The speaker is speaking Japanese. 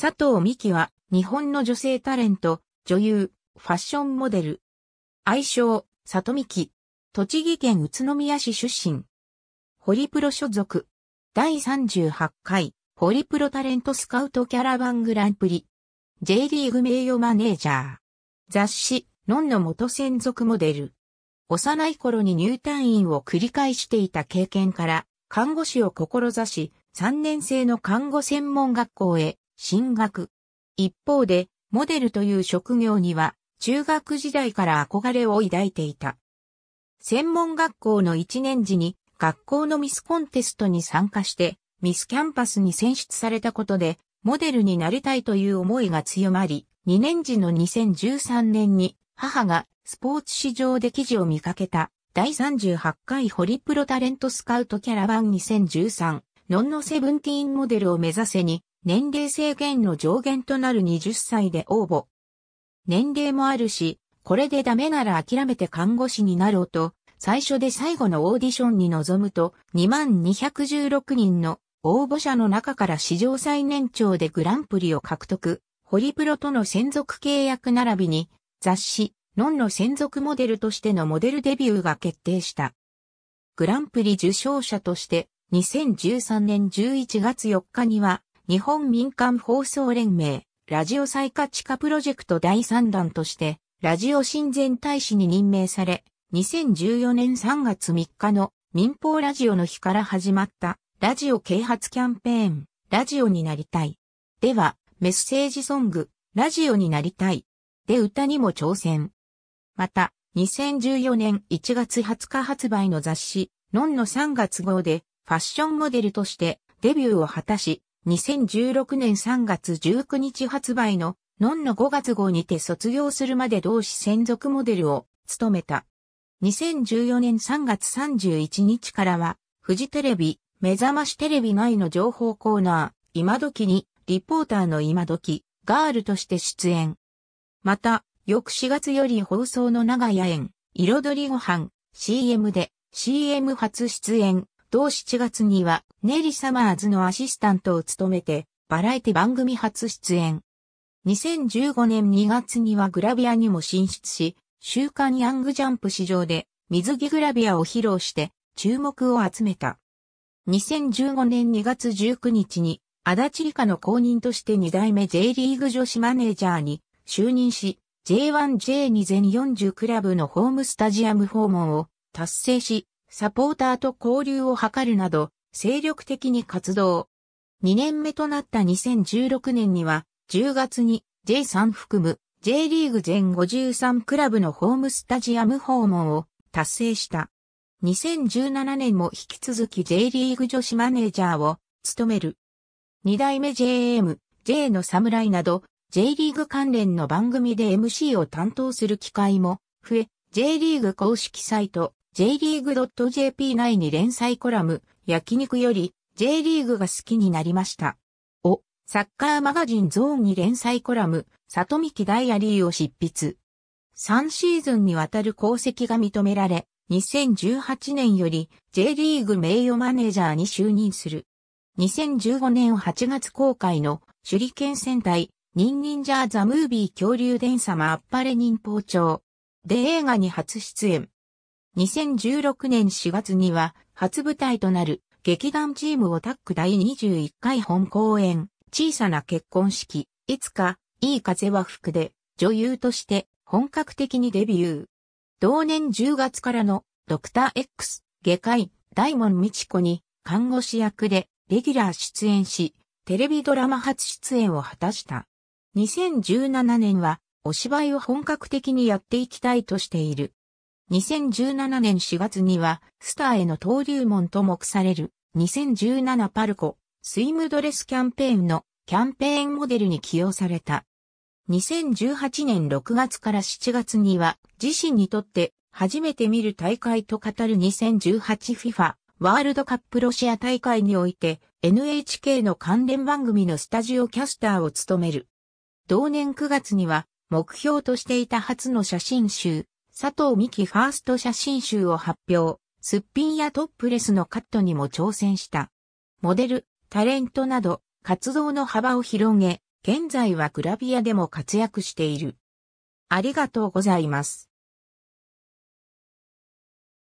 佐藤美希は日本の女性タレント、女優、ファッションモデル。愛称、里美希。栃木県宇都宮市出身。ホリプロ所属。第38回、ホリプロタレントスカウトキャラバングランプリ。J リーグ名誉マネージャー。雑誌、ノンの元専属モデル。幼い頃に入退院を繰り返していた経験から、看護師を志し、3年生の看護専門学校へ進学。一方で、モデルという職業には、中学時代から憧れを抱いていた。専門学校の1年時に、学校のミスコンテストに参加して、ミスキャンパスに選出されたことで、モデルになりたいという思いが強まり、2年時の2013年に、母がスポーツ市場で記事を見かけた、第38回ホリプロタレントスカウトキャラバン2013、ノンノセブンティーンモデルを目指せに、年齢制限の上限となる20歳で応募。年齢もあるし、これでダメなら諦めて看護師になろうと、最初で最後のオーディションに臨むと、2216人の応募者の中から史上最年長でグランプリを獲得、ホリプロとの専属契約並びに、雑誌、ノンの専属モデルとしてのモデルデビューが決定した。グランプリ受賞者として、2013年11月4日には、日本民間放送連盟、ラジオ再価値化プロジェクト第3弾として、ラジオ親善大使に任命され、2014年3月3日の民放ラジオの日から始まったラジオ啓発キャンペーン、ラジオになりたい。では、メッセージソング、ラジオになりたい。で歌にも挑戦。また、2014年1月20日発売の雑誌、ノンの3月号で、ファッションモデルとしてデビューを果たし、2016年3月19日発売のノンの5月号にて卒業するまで同志専属モデルを務めた。2014年3月31日からは、フジテレビ、目覚ましテレビ内の情報コーナー、今時に、リポーターの今時、ガールとして出演。また、翌4月より放送の長屋園、彩りご飯、CM で、CM 初出演、同7月には、ネリ・サマーズのアシスタントを務めて、バラエティ番組初出演。2015年2月にはグラビアにも進出し、週刊ヤングジャンプ史上で水着グラビアを披露して注目を集めた。2015年2月19日に足立理科の公認として2代目 J リーグ女子マネージャーに就任し、J1J2 全40クラブのホームスタジアム訪問を達成し、サポーターと交流を図るなど、精力的に活動。2年目となった2016年には、10月に J3 含む J リーグ全53クラブのホームスタジアム訪問を達成した。2017年も引き続き J リーグ女子マネージャーを務める。2代目 JM、J の侍など J リーグ関連の番組で MC を担当する機会も増え、J リーグ公式サイト jleague.jp 内に連載コラム、焼肉より J リーグが好きになりました。を、サッカーマガジンゾーンに連載コラム、里見ダイアリーを執筆。3シーズンにわたる功績が認められ、2018年より J リーグ名誉マネージャーに就任する。2015年8月公開の手裏剣戦隊、ニンニンジャーザムービー恐竜伝様あっぱれ忍法帳。で映画に初出演。2016年4月には初舞台となる劇団チームをタック第21回本公演小さな結婚式いつかいい風は吹くで女優として本格的にデビュー。同年10月からのドクター X 下界、大門美智子に看護師役でレギュラー出演しテレビドラマ初出演を果たした。2017年はお芝居を本格的にやっていきたいとしている。2017年4月には、スターへの登竜門と目される、2017パルコ、スイムドレスキャンペーンのキャンペーンモデルに起用された。2018年6月から7月には、自身にとって初めて見る大会と語る 2018FIFA ワールドカップロシア大会において NHK の関連番組のスタジオキャスターを務める。同年9月には目標としていた初の写真集佐藤美希ファースト写真集を発表、すっぴんやトップレスのカットにも挑戦した。モデル、タレントなど、活動の幅を広げ、現在はグラビアでも活躍している。ありがとうございます。